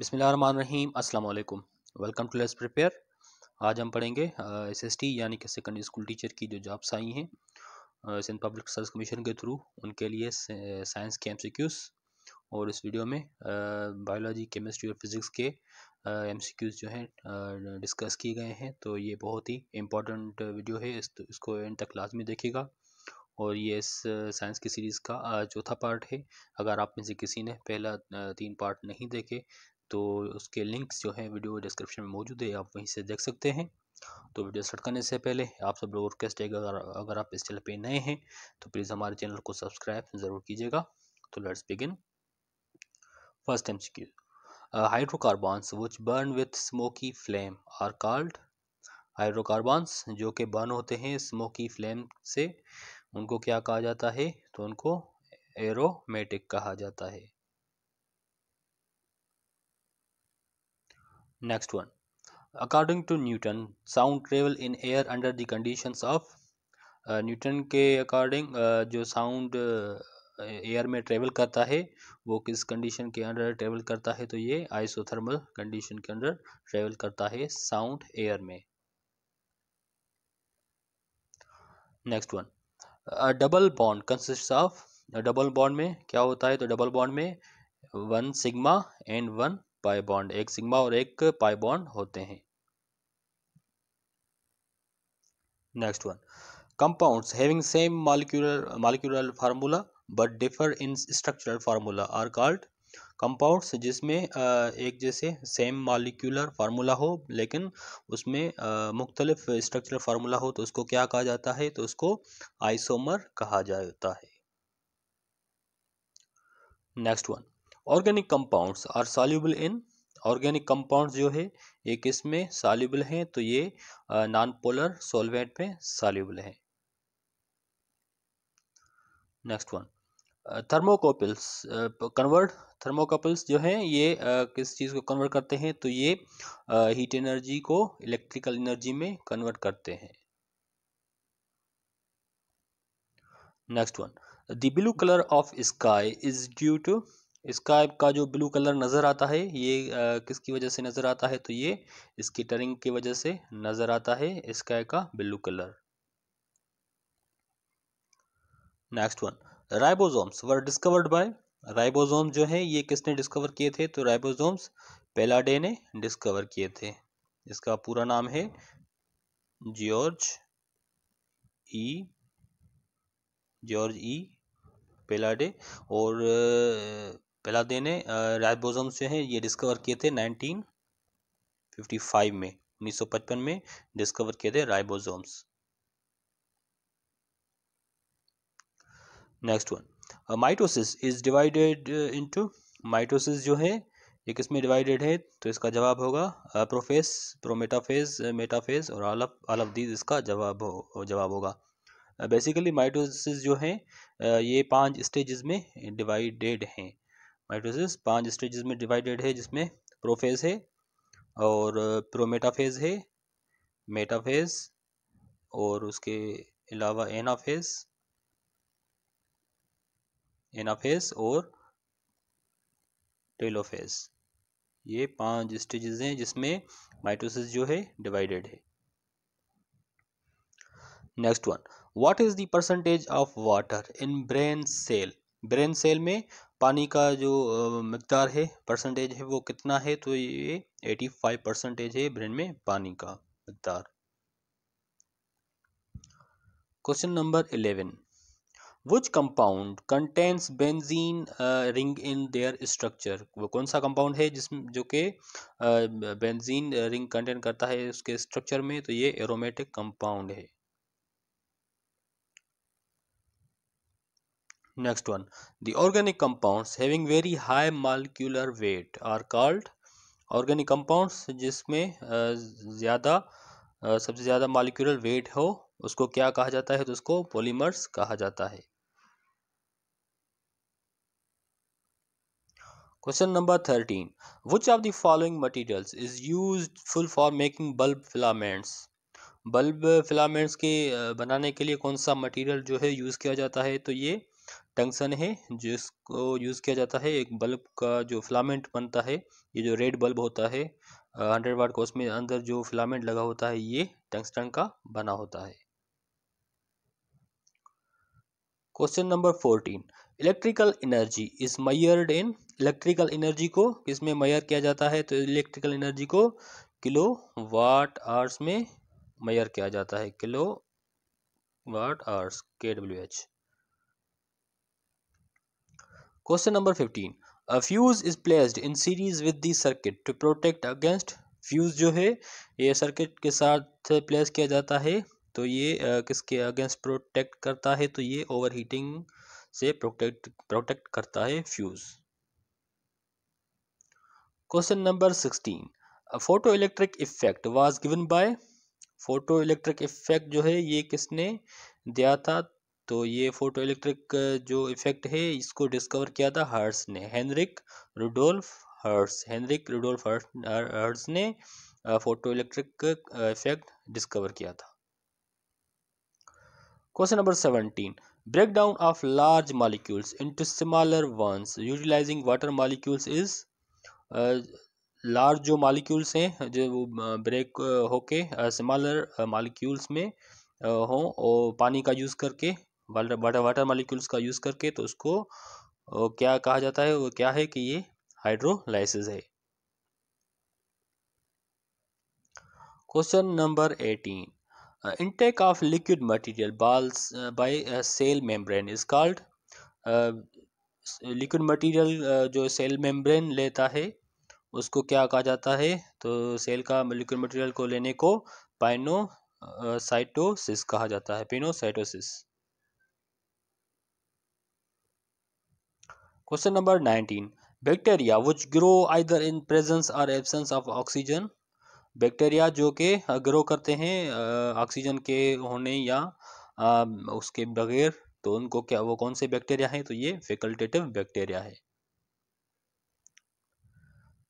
बिसमीम अस्सलाम वालेकुम वेलकम टू लेट्स प्रिपेयर आज हम पढ़ेंगे एसएसटी यानी कि सेकेंडरी स्कूल टीचर की जो जॉब्स आई हैं सिंध पब्लिक सर्विस कमीशन के थ्रू उनके लिए साइंस के एमसीक्यूज और इस वीडियो में बायोलॉजी केमिस्ट्री और फिज़िक्स के एमसीक्यूज जो हैं डिस्कस किए गए हैं तो ये बहुत ही इम्पोर्टेंट वीडियो है इस तो इसको एंड तक लाजमी देखेगा और ये इस साइंस की सीरीज़ का चौथा पार्ट है अगर आप में से किसी ने पहला तीन पार्ट नहीं देखे तो उसके लिंक्स जो है वीडियो डिस्क्रिप्शन में मौजूद है आप वहीं से देख सकते हैं तो वीडियो स्टार्ट करने से पहले आप सब लोग रिक्वेस्ट है अगर अगर आप इस चैनल पे नए हैं तो प्लीज़ हमारे चैनल को सब्सक्राइब ज़रूर कीजिएगा तो let's begin first M C hydrocarbons which burn with smoky flame are called hydrocarbons जो कि बर्न होते हैं स्मोकी फ्लेम से उनको क्या कहा जाता है तो उनको एरोमेटिक कहा जाता है Next one. According to Newton, sound travel in air under the conditions of Newton uh, के अकॉर्डिंग uh, जो साउंड एयर uh, में ट्रेवल करता है वो किस कंडीशन के अंडर ट्रेवल करता है तो ये आइसोथर्मल कंडीशन के अंडर ट्रेवल करता है साउंड एयर में next one double bond consist of double bond में क्या होता है तो डबल बॉन्ड में one sigma and one pi bond एक सिग्मा और एक पाई बॉन्ड होते हैं next one compounds having same molecular molecular formula but differ in structural formula are called compounds जिसमें एक जैसे सेम मॉलिक्यूलर फार्मूला हो लेकिन उसमें मुख्तलिफ स्ट्रक्चरल फार्मूला हो तो उसको क्या कहा जाता है तो उसको आइसोमर कहा जाता है next one organic compounds are soluble in organic compounds जो है ये किस में सॉल्यूबल हैं तो ये नॉन पोलर सॉल्वेंट में सॉल्यूबल हैं next one thermocouples convert thermocouples जो हैं ये uh, किस चीज़ को कन्वर्ट करते हैं तो ये हीट uh, एनर्जी को इलेक्ट्रिकल एनर्जी में कन्वर्ट करते हैं next one the blue colour of sky is due to sky का जो ब्लू कलर नज़र आता है ये आ, किसकी वजह से नज़र आता है तो ये इसकी टरिंग की वजह से नज़र आता है स्काई का blue colour next one ribosomes were discovered by ribosome जो है ये किसने डिस्कवर किए थे तो राइबोसोम्स पेलाडे ने डिस्कवर किए थे इसका पूरा नाम है जॉर्ज ई जॉर्ज ई पेलाडे और दिन है राइबोसोम से है ये डिस्कवर किए थे 1955 में 1955 में डिस्कवर किए थे ribosomes next one mitosis is divided into mitosis जो है ये किसमें डिवाइडेड है तो इसका जवाब होगा प्रोफेस प्रोमेटाफेज मेटाफेज और आलफ इसका जवाब हो जवाब होगा बेसिकली माइटोसिस जो है ये पांच स्टेजेस में डिवाइडेड हैं माइटोसिस पांच स्टेजेस में डिवाइडेड है जिसमें प्रोफेज है और प्रोमेटाफेज है मेटाफेज और उसके अलावा एनाफेज एनाफेज और टेलोफेज ये पांच स्टेजेस हैं जिसमें माइटोसिस जो है डिवाइडेड है next one what is the percentage of water in brain cell brain cell में पानी का जो मकदार है परसेंटेज है वो कितना है तो ये एटी फाइव परसेंटेज है ब्रेन में पानी का मकदार question number eleven which compound contents benzene ring in their structure वो कौन सा कंपाउंड है जिसमें जो कि बेंजीन रिंग कंटेंट करता है उसके स्ट्रक्चर में तो ये एरोमेटिक कंपाउंड है Next one, the organic compounds having very high molecular weight are called organic compounds जिसमें ज़्यादा सबसे ज़्यादा molecular weight हो उसको क्या कहा जाता है तो उसको polymers कहा जाता है Question number 13. Which of the following materials is useful for making bulb filaments? Bulb filaments के बनाने के लिए कौन सा मटेरियल जो है यूज़ किया जाता है तो ये टंगसन है जिसको यूज़ किया जाता है एक बल्ब का जो फिलामेंट बनता है ये जो रेड बल्ब होता है हंड्रेड वाट का उसमें अंदर जो फिलामेंट लगा होता है ये टंगस्टन का बना होता है question number fourteen electrical energy is measured in electrical energy को किसमें मयर किया जाता है तो इलेक्ट्रिकल एनर्जी को किलो वाट आर्स में मयर किया जाता है किलो वाट आर्स के W H question number fifteen a fuse is placed in series with the circuit to protect against fuse जो है ये सर्किट के साथ प्लेस किया जाता है तो ये किसके अगेंस्ट प्रोटेक्ट करता है तो ये ओवर हीटिंग से प्रोटेक्ट प्रोटेक्ट करता है fuse question number sixteen photoelectric effect was given by photoelectric effect जो है ये किसने दिया था तो ये फोटो इलेक्ट्रिक जो इफेक्ट है इसको डिस्कवर किया था हर्स ने Heinrich Rudolf Hertz Heinrich Rudolf Hertz ने फोटो इलेक्ट्रिक इफेक्ट डिस्कवर किया था question number seventeen down of large molecules into smaller ones utilising water molecules is large जो मॉलिक्यूल्स हैं जो ब्रेक होके स्मॉलर मॉलिक्यूल्स में हों और पानी का यूज़ करके वाटर वाटर मालिक्यूल्स का यूज़ करके तो उसको क्या कहा जाता है वो क्या है कि ये हाइड्रोलाइसिस है question number eighteen intake of liquid material balls by cell membrane is called liquid material जो सेल मेम्ब्रेन लेता है उसको क्या कहा जाता है तो सेल का लिक्विड मटेरियल को लेने को पाइनो साइटोसिस uh, कहा जाता है pinocytosis question number nineteen bacteria which grow either in presence और एबसेंस ऑफ ऑक्सीजन बैक्टेरिया जो के ग्रो करते हैं ऑक्सीजन के होने या आ, उसके बगैर तो उनको क्या वो कौन से बैक्टेरिया हैं तो ये फैकल्टेटिव बैक्टेरिया है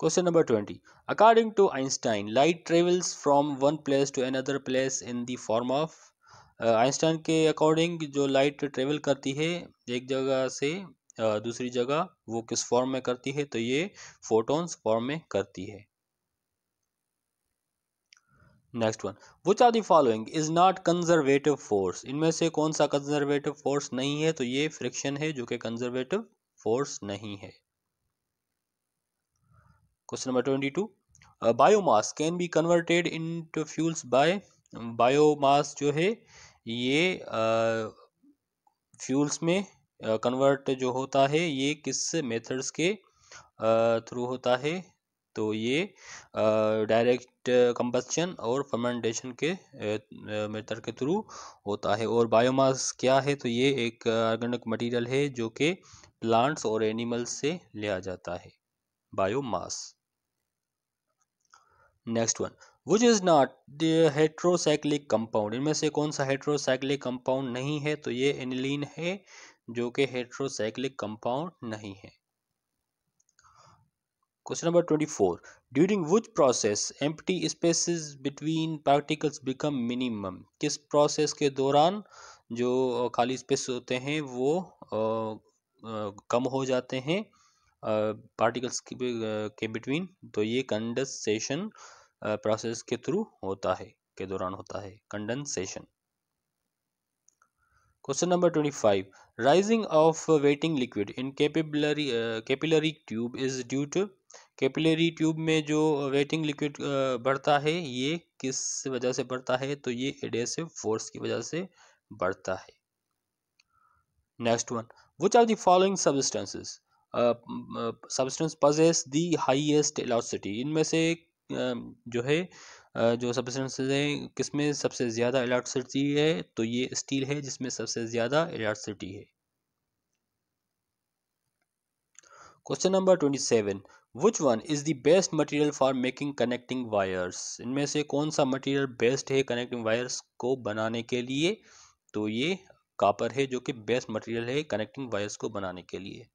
question number twenty according to Einstein light travels from one place to another place in the form of Einstein के अकॉर्डिंग जो लाइट ट्रेवल करती है एक जगह से दूसरी जगह वो किस फॉर्म में करती है तो ये फोटॉन्स फॉर्म में करती है next one which are the following is not conservative force इनमें से कौन सा कंजर्वेटिव फोर्स नहीं है तो ये फ्रिक्शन है जो कि कंजर्वेटिव फोर्स नहीं है question number twenty two biomass can be converted into fuels by biomass जो है ये फ्यूल्स में कन्वर्ट जो होता है ये किस मेथड्स के थ्रू होता है तो ये डायरेक्ट कंबस्शन और फर्मेंटेशन के मेथड के थ्रू होता है और बायोमास क्या है तो ये एक ऑर्गेनिक मटेरियल है जो कि प्लांट्स और एनिमल्स से लिया जाता है biomass next one which is not heterocyclic compound इनमें से कौन सा हेट्रोसाइक्लिक कंपाउंड नहीं है तो ये एनिलीन है जो कि हेट्रोसाइक्लिक कंपाउंड नहीं है question number twenty four during which process empty spaces between particles become minimum किस प्रोसेस के दौरान जो खाली स्पेस होते हैं वो आ, आ, कम हो जाते हैं पार्टिकल्स के, के बिटवीन तो ये कंडेंसेशन प्रोसेस के थ्रू होता है के दौरान होता है condensation question number twenty five rising of wetting liquid in capillary capillary tube is due to capillary tube में जो वेटिंग लिक्विड uh, बढ़ता है ये किस वजह से बढ़ता है तो ये एडेसिव फोर्स की वजह से बढ़ता है next one which are the following substances substance possess the highest elasticity इनमें से uh, जो है जो सब्सटेंसेज हैं किसमें सबसे ज़्यादा इलेक्ट्रिसिटी है तो ये स्टील है जिसमें सबसे ज़्यादा इलेक्ट्रिसिटी है question number twenty seven which one is the best material for making connecting wires इनमें से कौन सा मटेरियल बेस्ट है कनेक्टिंग वायर्स को बनाने के लिए तो ये कापर है जो कि बेस्ट मटेरियल है कनेक्टिंग वायर्स को बनाने के लिए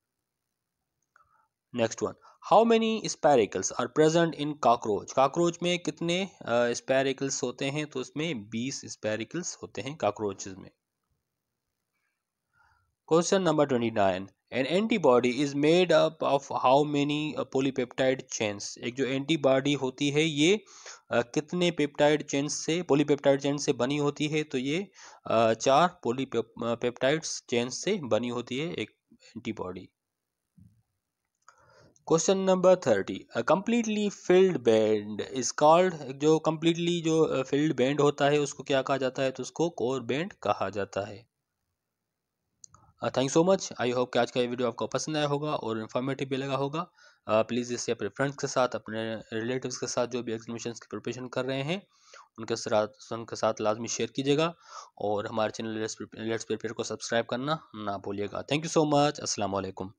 next one how many spiracles are present in cockroach cockroach में कितने स्पैरिकल्स uh, होते हैं तो उसमें बीस स्पैरिकल्स होते हैं काकरोच में question number twenty nine an antibody is made up of how many polypeptide chains एक जो एंटीबॉडी होती है ये uh, कितने पेप्टाइड चेन से पोलीपेप्टाइड चेन से बनी होती है तो ये uh, चार पोलीपेप्टाइड चेन से बनी होती है एक antibody question number thirty a completely filled band is called जो कम्प्लीटली जो फिल्ड बैंड होता है उसको क्या कहा जाता है तो उसको कोर बैंड कहा जाता है thank so much I hope कि आज का ये वीडियो आपको पसंद आया होगा और इन्फॉर्मेटिव भी लगा होगा प्लीज़ इसे अपने फ्रेंड्स के साथ अपने रिलेटिव्स के साथ जो भी एग्जामिशन की प्रिपरेशन कर रहे हैं उनके साथ उनके साथ लाजमी शेयर कीजिएगा और हमारे चैनल लेट्स प्रिपेयर को सब्सक्राइब करना ना भूलिएगा thank you so much Aslam